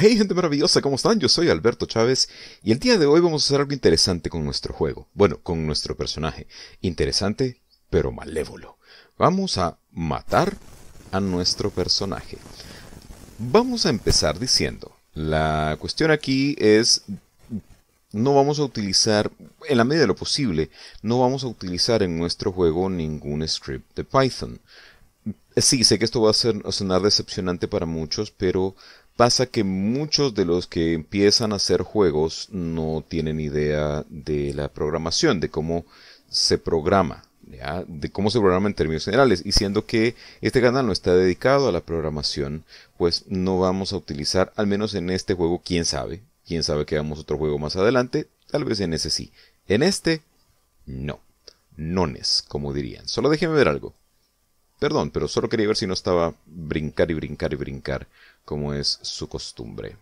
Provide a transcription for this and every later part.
Hey gente maravillosa, ¿cómo están? Yo soy Alberto Chávez y el día de hoy vamos a hacer algo interesante con nuestro juego, bueno, con nuestro personaje. Interesante, pero malévolo. Vamos a matar a nuestro personaje. Vamos a empezar diciendo, la cuestión aquí es, no vamos a utilizar, en la medida de lo posible, no vamos a utilizar en nuestro juego ningún script de Python. Sí, sé que esto va a, ser, sonar decepcionante para muchos, pero pasa que muchos de los que empiezan a hacer juegos no tienen idea de la programación, de cómo se programa, de cómo se programa en términos generales. Y siendo que este canal no está dedicado a la programación, pues no vamos a utilizar, al menos en este juego, quién sabe. Quién sabe que hagamos otro juego más adelante, tal vez en ese sí. En este, no. Nones, como dirían. Solo déjenme ver algo. Perdón, pero solo quería ver si no estaba brincar y brincar y brincar, como es su costumbre.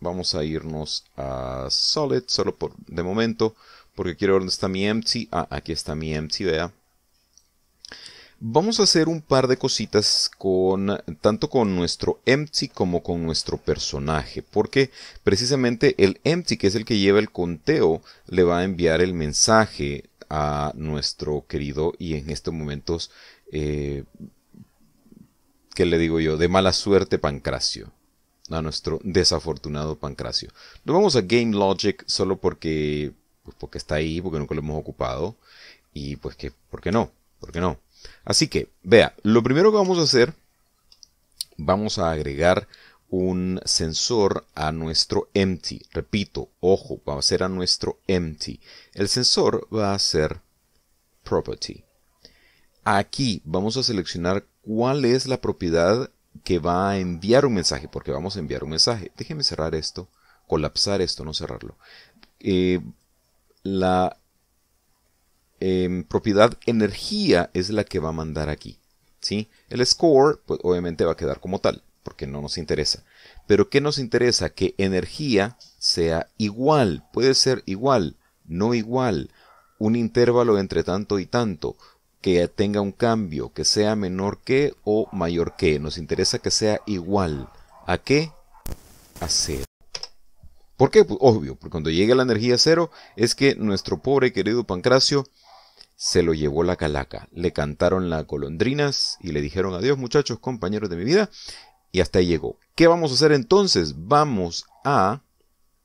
Vamos a irnos a Solid, solo por de momento, porque quiero ver dónde está mi empty. Ah, aquí está mi empty, vea. Vamos a hacer un par de cositas con tanto con nuestro empty como con nuestro personaje, porque precisamente el empty, que es el que lleva el conteo, le va a enviar el mensaje a nuestro querido y en estos momentos, eh, ¿qué le digo yo? De mala suerte Pancracio. A nuestro desafortunado Pancracio. Nos vamos a Game Logic solo porque, pues, porque está ahí, porque nunca lo hemos ocupado. Y pues que, ¿por qué no? ¿Por qué no? Así que, vea, lo primero que vamos a hacer, vamos a agregar un sensor a nuestro empty. Repito, ojo, va a ser a nuestro empty. El sensor va a ser property. Aquí vamos a seleccionar cuál es la propiedad que va a enviar un mensaje, porque vamos a enviar un mensaje. déjeme cerrar esto, colapsar esto, no cerrarlo. Eh, la em, propiedad energía es la que va a mandar aquí. ¿sí? El score, pues obviamente va a quedar como tal porque no nos interesa. Pero ¿qué nos interesa? Que energía sea igual, puede ser igual, no igual, un intervalo entre tanto y tanto, que tenga un cambio, que sea menor que o mayor que. Nos interesa que sea igual. ¿A qué? A cero. ¿Por qué? Pues obvio, porque cuando llega la energía cero es que nuestro pobre querido Pancracio se lo llevó la calaca. Le cantaron las golondrinas y le dijeron adiós muchachos, compañeros de mi vida. Y hasta ahí llegó. ¿Qué vamos a hacer entonces? Vamos a,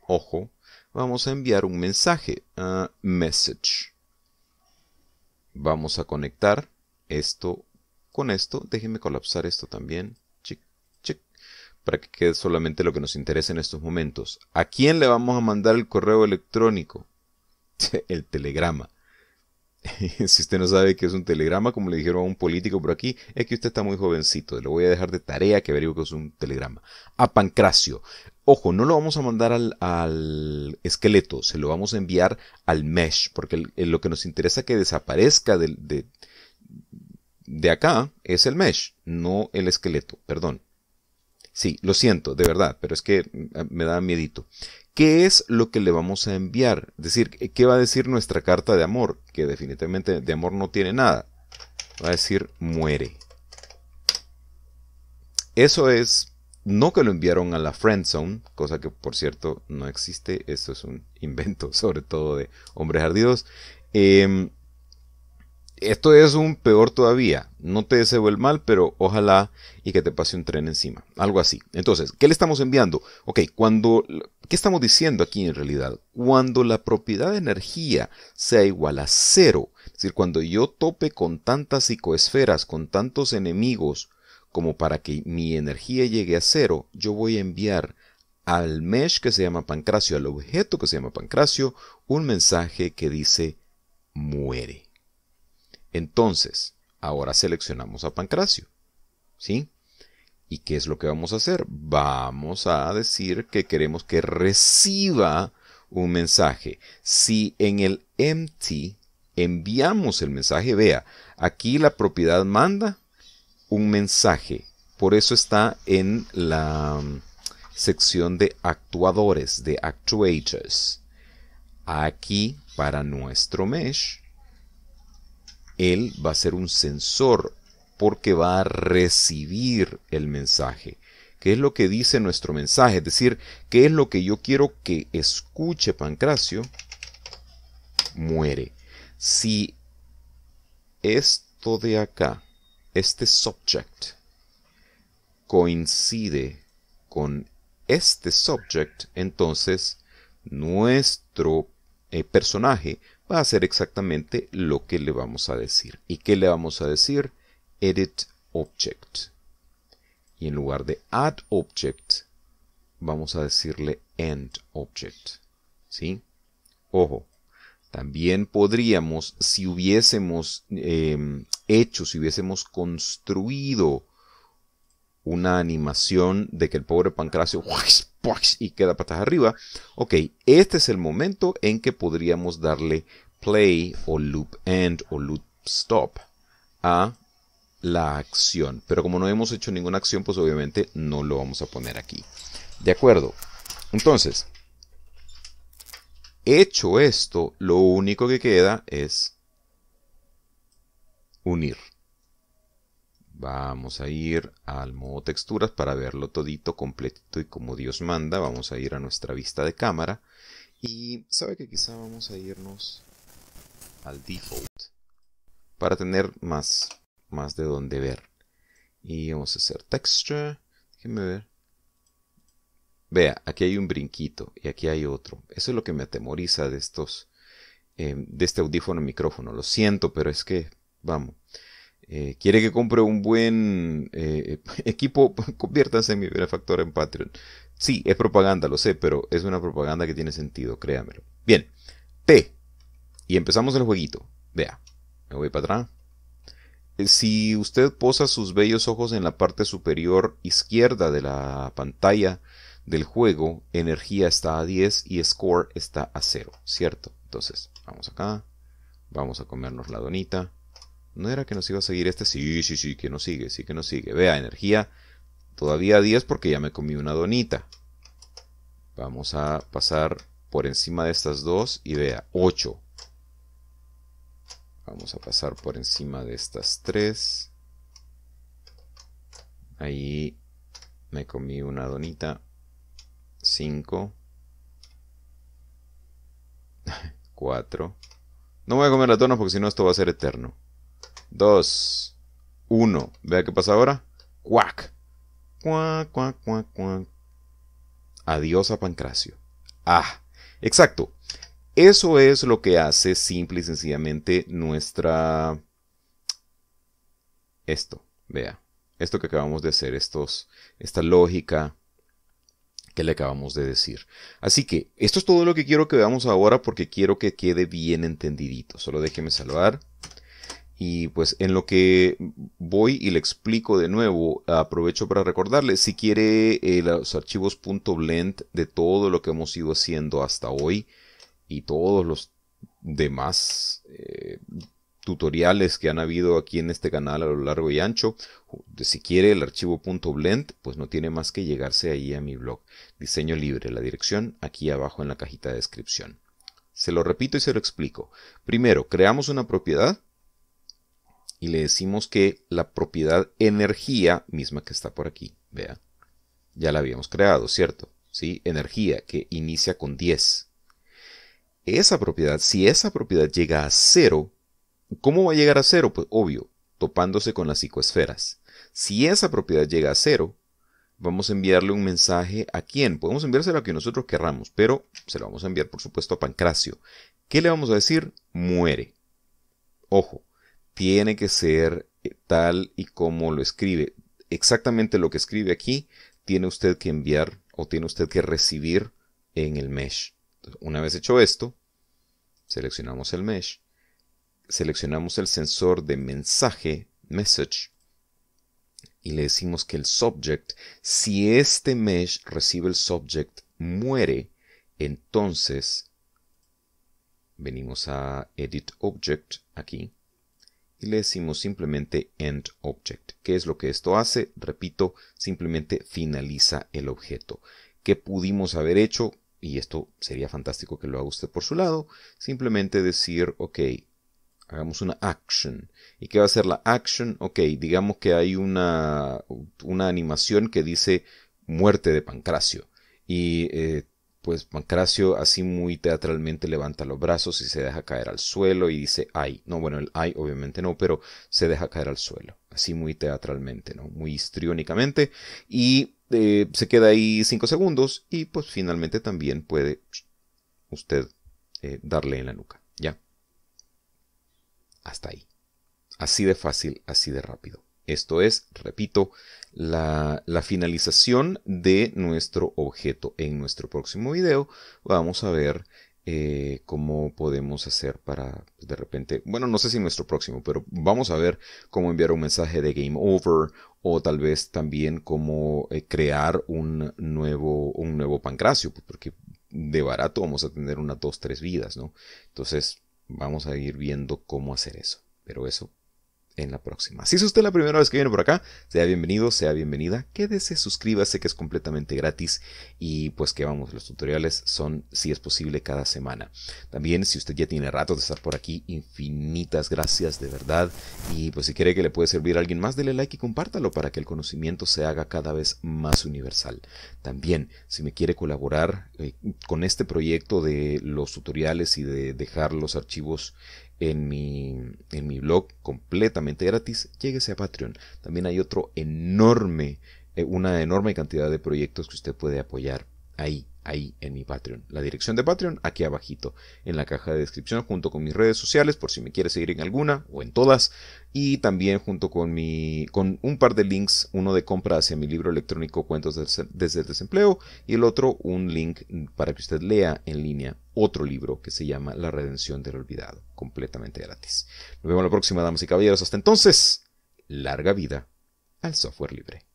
ojo, vamos a enviar un mensaje, message. Vamos a conectar esto con esto. Déjenme colapsar esto también, chic, chic, para que quede solamente lo que nos interesa en estos momentos. ¿A quién le vamos a mandar el correo electrónico? el telegrama. si usted no sabe que es un telegrama, como le dijeron a un político por aquí, es que usted está muy jovencito. Le voy a dejar de tarea que averigüe que es un telegrama. A Pancracio. Ojo, no lo vamos a mandar al, esqueleto, se lo vamos a enviar al mesh, porque lo que nos interesa que desaparezca de, de, de acá es el mesh, no el esqueleto, perdón. Sí, lo siento, de verdad, pero es que mm, ah, me da miedito. ¿Qué es lo que le vamos a enviar? Es decir, eh, ¿qué va a decir nuestra carta de amor? Que definitivamente de amor no tiene nada. Va a decir muere. Eso es, no que lo enviaron a la friend zone, cosa que por cierto no existe, esto es un invento sobre todo de hombres ardidos. Eh, esto es un peor todavía. No te deseo el mal, pero ojalá y que te pase un tren encima. Algo así. Entonces, ¿qué le estamos enviando? Ok, cuando. ¿Qué estamos diciendo aquí en realidad? Cuando la propiedad de energía sea igual a cero, es decir, cuando yo tope con tantas psicoesferas, con tantos enemigos, como para que mi energía llegue a cero, yo voy a enviar al mesh que se llama pancracio, al objeto que se llama pancracio, un mensaje que dice muere. Entonces, ahora seleccionamos a Pancracio. ¿Sí? ¿Y qué es lo que vamos a hacer? Vamos a decir que queremos que reciba un mensaje. Si en el empty enviamos el mensaje, vea, aquí la propiedad manda un mensaje. Por eso está en la mm, sección de actuadores, de actuators. Aquí, para nuestro mesh, él va a ser un sensor porque va a recibir el mensaje. ¿Qué es lo que dice nuestro mensaje? Es decir, ¿qué es lo que yo quiero que escuche Pancracio? Muere. Si esto de acá, este subject, coincide con este subject, entonces nuestro eh, personaje va a hacer exactamente lo que le vamos a decir. ¿Y qué le vamos a decir? Edit Object. Y en lugar de Add Object, vamos a decirle End Object. ¿Sí? Ojo, también podríamos, si hubiésemos em, hecho, si hubiésemos construido una animación de que el pobre Pancracio y queda patas arriba. Ok, este es el momento en que podríamos darle play o loop end o loop stop a la acción. Pero como no hemos hecho ninguna acción, pues obviamente no lo vamos a poner aquí. De acuerdo. Entonces, hecho esto, lo único que queda es unir. Vamos a ir al modo texturas para verlo todito, completito y como Dios manda. Vamos a ir a nuestra vista de cámara. Y sabe que quizá vamos a irnos al default para tener más, más de dónde ver. Y vamos a hacer texture. Déjenme ver. Vea, aquí hay un brinquito y aquí hay otro. Eso es lo que me atemoriza de estos, eh, de este audífono y micrófono. Lo siento, pero es que, vamos. Eh, quiere que compre un buen eh, eh, equipo, conviértanse en mi benefactor en Patreon. Sí, es propaganda, lo sé, pero es una propaganda que tiene sentido, créamelo. Bien, P. Y empezamos el jueguito. Vea, me voy para atrás. Si usted posa sus bellos ojos en la parte superior izquierda de la pantalla del juego, energía está a 10 y score está a 0, ¿cierto? Entonces, vamos acá, vamos a comernos la donita. No era que nos iba a seguir este. Sí, sí, sí, que nos sigue, sí que nos sigue. Vea, energía todavía 10 porque ya me comí una donita. Vamos a pasar por encima de estas dos y vea, 8. Vamos a pasar por encima de estas tres. Ahí me comí una donita. 5. 4. No voy a comer la donas porque si no esto va a ser eterno. 2, 1. Vea qué pasa ahora. Cuac. Cuac, cuac, cuac, cuac. Adiós a Pancracio. Ah, exacto. Eso es lo que hace simple y sencillamente nuestra... Esto, vea. Esto que acabamos de hacer, esta lógica que le acabamos de decir. Así que esto es todo lo que quiero que veamos ahora porque quiero que quede bien entendidito. Solo déjeme salvar. Y pues en lo que voy y le explico de nuevo, aprovecho para recordarle, si quiere eh, los archivos .blend de todo lo que hemos ido haciendo hasta hoy y todos los demás eh, tutoriales que han habido aquí en este canal a lo largo y ancho, si quiere el archivo .blend, pues no tiene más que llegarse ahí a mi blog. Diseño libre, la dirección aquí abajo en la cajita de descripción. Se lo repito y se lo explico. Primero, creamos una propiedad y le decimos que la propiedad energía, misma que está por aquí, vea, ya la habíamos creado, ¿cierto? ¿Sí? Energía, que inicia con 10. Esa propiedad, si esa propiedad llega a cero ¿cómo va a llegar a cero Pues obvio, topándose con las psicoesferas. Si esa propiedad llega a cero vamos a enviarle un mensaje a quién. Podemos enviárselo a quien nosotros querramos, pero se lo vamos a enviar, por supuesto, a Pancracio. ¿Qué le vamos a decir? Muere. Ojo, tiene que ser eh, tal y como lo escribe. Exactamente lo que escribe aquí tiene usted que enviar o tiene usted que recibir en el mesh. Una vez hecho esto, seleccionamos el mesh, seleccionamos el sensor de mensaje, message, y le decimos que el subject, si este mesh recibe el subject muere, entonces venimos a edit object aquí le decimos simplemente end object. ¿Qué es lo que esto hace? Repito, simplemente finaliza el objeto. ¿Qué pudimos haber hecho? Y esto sería fantástico que lo haga usted por su lado. Simplemente decir, ok, hagamos una action. ¿Y qué va a ser la action? Ok, digamos que hay una, una animación que dice muerte de Pancracio. Y eh, pues Pancracio así muy teatralmente levanta los brazos y se deja caer al suelo y dice ay. No, bueno, el ay obviamente no, pero se deja caer al suelo. Así muy teatralmente, ¿no? Muy histriónicamente. Y eh, se queda ahí cinco segundos y pues finalmente también puede usted eh, darle en la nuca. ¿Ya? Hasta ahí. Así de fácil, así de rápido. Esto es, repito, la, finalización de nuestro objeto. En nuestro próximo video vamos a ver eh, cómo podemos hacer para pues, de repente, bueno, no sé si nuestro próximo, pero vamos a ver cómo enviar un mensaje de game over o tal vez también cómo eh, crear un nuevo, un nuevo pancracio, pues, porque de barato vamos a tener unas dos, tres vidas, ¿no? Entonces vamos a ir viendo cómo hacer eso. Pero eso en la próxima. Si es usted la primera vez que viene por acá, sea bienvenido, sea bienvenida, quédese, suscríbase que es completamente gratis y pues que vamos, los tutoriales son, si es posible, cada semana. También si usted ya tiene rato de estar por aquí, infinitas gracias de verdad y pues si cree que le puede servir a alguien más, dele like y compártalo para que el conocimiento se haga cada vez más universal. También, si me quiere colaborar eh, con este proyecto de los tutoriales y de dejar los archivos en mi, en mi blog completamente gratis, lléguese a Patreon. También hay otro enorme, eh, una enorme cantidad de proyectos que usted puede apoyar ahí ahí en mi Patreon. La dirección de Patreon aquí abajito en la caja de descripción junto con mis redes sociales por si me quieres seguir en alguna o en todas y también junto con mi con un par de links, uno de compra hacia mi libro electrónico Cuentos desde, desde el desempleo y el otro un link para que usted lea en línea otro libro que se llama La redención del olvidado, completamente gratis. Nos vemos la próxima, damas y caballeros. Hasta entonces, larga vida al software libre.